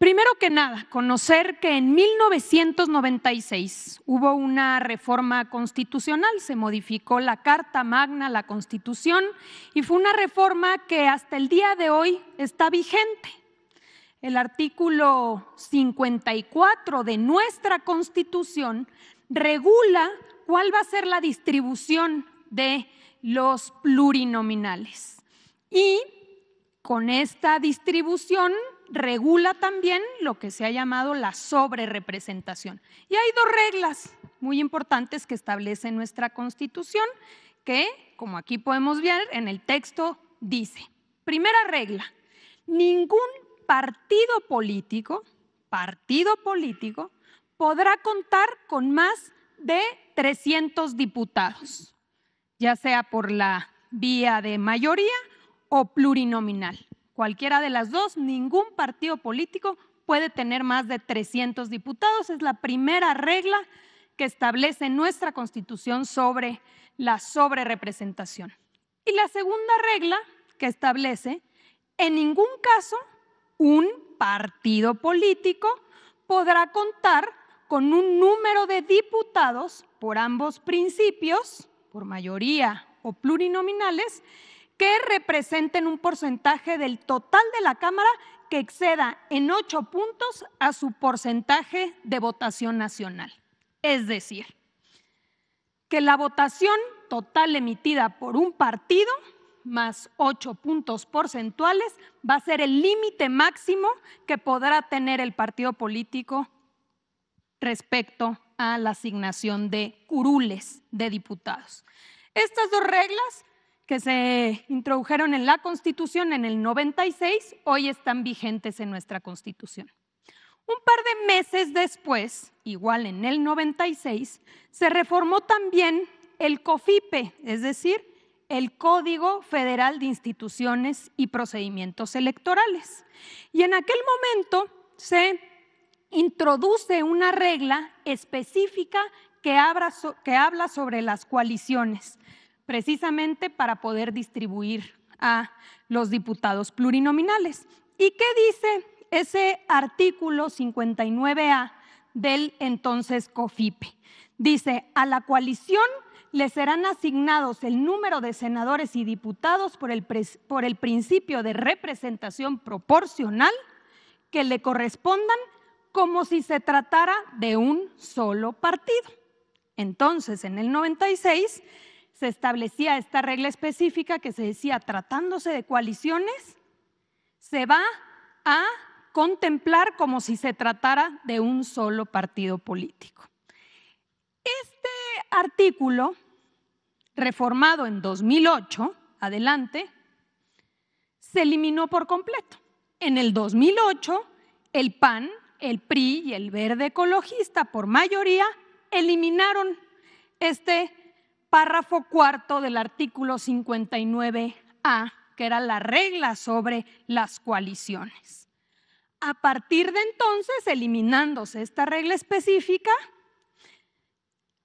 Primero que nada, conocer que en 1996 hubo una reforma constitucional, se modificó la Carta Magna, la Constitución, y fue una reforma que hasta el día de hoy está vigente. El artículo 54 de nuestra Constitución regula cuál va a ser la distribución de los plurinominales. Y con esta distribución regula también lo que se ha llamado la sobrerepresentación. Y hay dos reglas muy importantes que establece nuestra Constitución, que, como aquí podemos ver en el texto, dice, primera regla, ningún partido político, partido político, podrá contar con más de 300 diputados, ya sea por la vía de mayoría o plurinominal cualquiera de las dos, ningún partido político puede tener más de 300 diputados. Es la primera regla que establece nuestra constitución sobre la sobrerepresentación. Y la segunda regla que establece, en ningún caso un partido político podrá contar con un número de diputados por ambos principios, por mayoría o plurinominales, que representen un porcentaje del total de la Cámara que exceda en ocho puntos a su porcentaje de votación nacional. Es decir, que la votación total emitida por un partido más ocho puntos porcentuales va a ser el límite máximo que podrá tener el partido político respecto a la asignación de curules de diputados. Estas dos reglas que se introdujeron en la Constitución en el 96, hoy están vigentes en nuestra Constitución. Un par de meses después, igual en el 96, se reformó también el COFIPE, es decir, el Código Federal de Instituciones y Procedimientos Electorales. Y en aquel momento se introduce una regla específica que, que habla sobre las coaliciones precisamente para poder distribuir a los diputados plurinominales. ¿Y qué dice ese artículo 59A del entonces COFIPE? Dice, a la coalición le serán asignados el número de senadores y diputados por el, por el principio de representación proporcional que le correspondan como si se tratara de un solo partido. Entonces, en el 96 se establecía esta regla específica que se decía, tratándose de coaliciones, se va a contemplar como si se tratara de un solo partido político. Este artículo, reformado en 2008, adelante, se eliminó por completo. En el 2008, el PAN, el PRI y el Verde Ecologista, por mayoría, eliminaron este párrafo cuarto del artículo 59A, que era la regla sobre las coaliciones. A partir de entonces, eliminándose esta regla específica,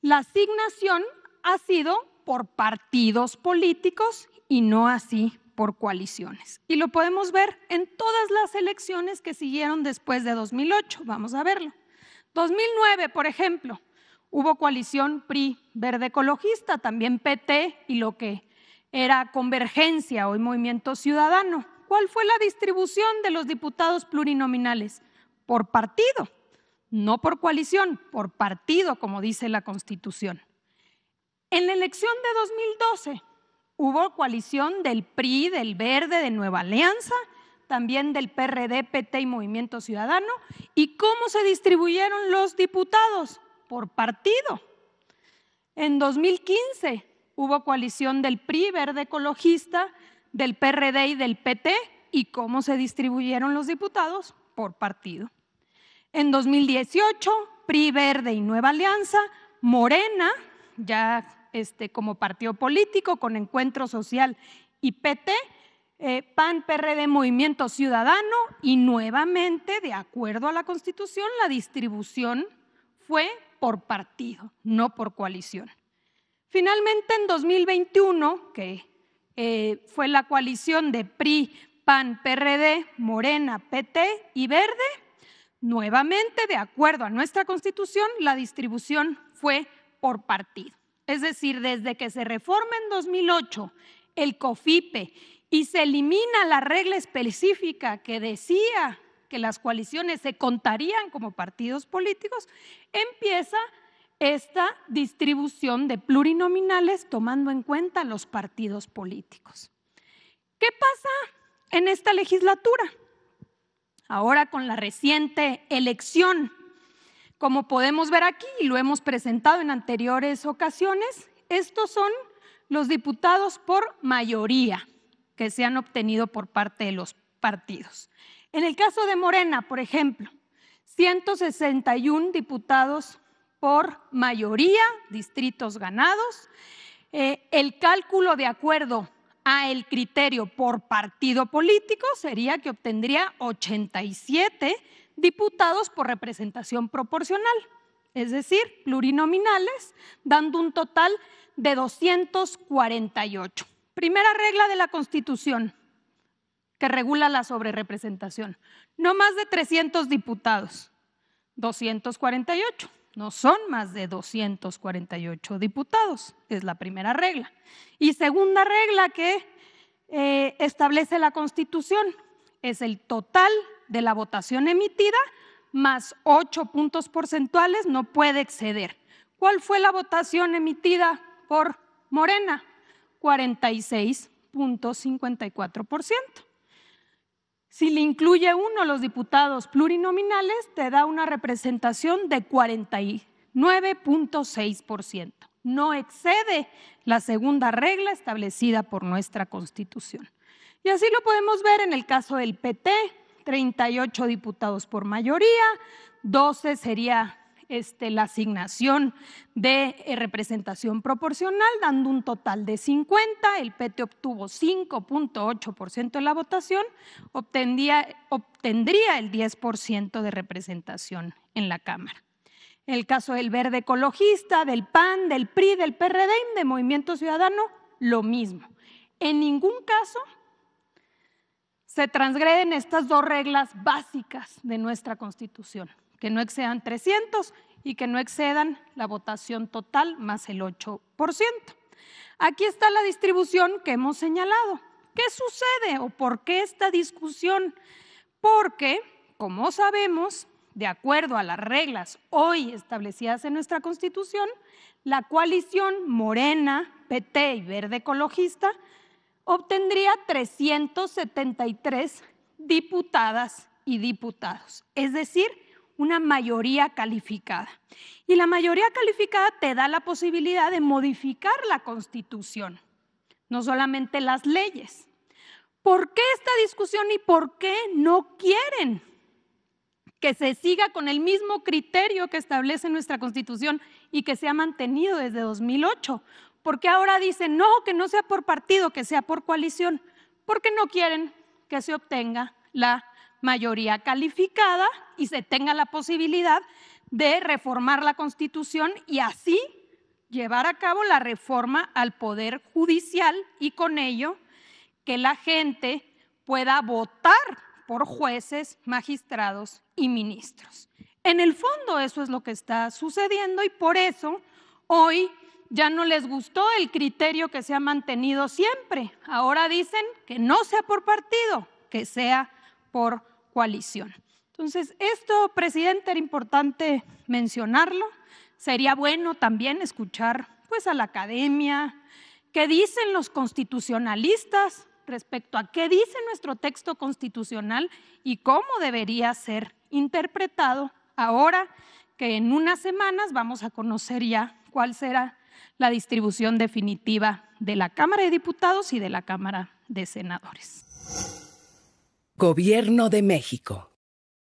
la asignación ha sido por partidos políticos y no así por coaliciones. Y lo podemos ver en todas las elecciones que siguieron después de 2008. Vamos a verlo. 2009, por ejemplo, Hubo coalición PRI Verde Ecologista, también PT y lo que era Convergencia, hoy Movimiento Ciudadano. ¿Cuál fue la distribución de los diputados plurinominales? Por partido, no por coalición, por partido, como dice la Constitución. En la elección de 2012 hubo coalición del PRI, del Verde, de Nueva Alianza, también del PRD, PT y Movimiento Ciudadano. ¿Y cómo se distribuyeron los diputados? por partido. En 2015 hubo coalición del PRI, Verde Ecologista, del PRD y del PT, y cómo se distribuyeron los diputados por partido. En 2018, PRI, Verde y Nueva Alianza, Morena, ya este, como partido político con Encuentro Social y PT, eh, PAN, PRD, Movimiento Ciudadano y nuevamente, de acuerdo a la Constitución, la distribución fue por partido, no por coalición. Finalmente, en 2021, que eh, fue la coalición de PRI, PAN, PRD, Morena, PT y Verde, nuevamente, de acuerdo a nuestra constitución, la distribución fue por partido. Es decir, desde que se reforma en 2008 el COFIPE y se elimina la regla específica que decía que las coaliciones se contarían como partidos políticos, empieza esta distribución de plurinominales tomando en cuenta los partidos políticos. ¿Qué pasa en esta legislatura? Ahora con la reciente elección, como podemos ver aquí y lo hemos presentado en anteriores ocasiones, estos son los diputados por mayoría que se han obtenido por parte de los partidos. En el caso de Morena, por ejemplo, 161 diputados por mayoría, distritos ganados. Eh, el cálculo de acuerdo a el criterio por partido político sería que obtendría 87 diputados por representación proporcional, es decir, plurinominales, dando un total de 248. Primera regla de la Constitución, que regula la sobrerepresentación. No más de 300 diputados, 248. No son más de 248 diputados, es la primera regla. Y segunda regla que eh, establece la Constitución es el total de la votación emitida más 8 puntos porcentuales no puede exceder. ¿Cuál fue la votación emitida por Morena? 46.54%. Si le incluye uno los diputados plurinominales, te da una representación de 49.6%. No excede la segunda regla establecida por nuestra Constitución. Y así lo podemos ver en el caso del PT, 38 diputados por mayoría, 12 sería este, la asignación de eh, representación proporcional, dando un total de 50. El PT obtuvo 5.8% de la votación, obtendría, el 10% de representación en la Cámara. El caso del verde ecologista, del PAN, del PRI, del PRD, de Movimiento Ciudadano, lo mismo. En ningún caso se transgreden estas dos reglas básicas de nuestra Constitución que no excedan 300 y que no excedan la votación total más el 8%. Aquí está la distribución que hemos señalado. ¿Qué sucede o por qué esta discusión? Porque, como sabemos, de acuerdo a las reglas hoy establecidas en nuestra Constitución, la coalición Morena, PT y Verde Ecologista obtendría 373 diputadas y diputados, es decir, una mayoría calificada. Y la mayoría calificada te da la posibilidad de modificar la constitución, no solamente las leyes. ¿Por qué esta discusión y por qué no quieren que se siga con el mismo criterio que establece nuestra constitución y que se ha mantenido desde 2008? ¿Por qué ahora dicen no, que no sea por partido, que sea por coalición? Porque no quieren que se obtenga la mayoría calificada y se tenga la posibilidad de reformar la Constitución y así llevar a cabo la reforma al Poder Judicial y con ello que la gente pueda votar por jueces, magistrados y ministros. En el fondo eso es lo que está sucediendo y por eso hoy ya no les gustó el criterio que se ha mantenido siempre. Ahora dicen que no sea por partido, que sea por coalición. Entonces, esto, presidente, era importante mencionarlo. Sería bueno también escuchar pues a la academia, qué dicen los constitucionalistas respecto a qué dice nuestro texto constitucional y cómo debería ser interpretado ahora que en unas semanas vamos a conocer ya cuál será la distribución definitiva de la Cámara de Diputados y de la Cámara de Senadores. Gobierno de México.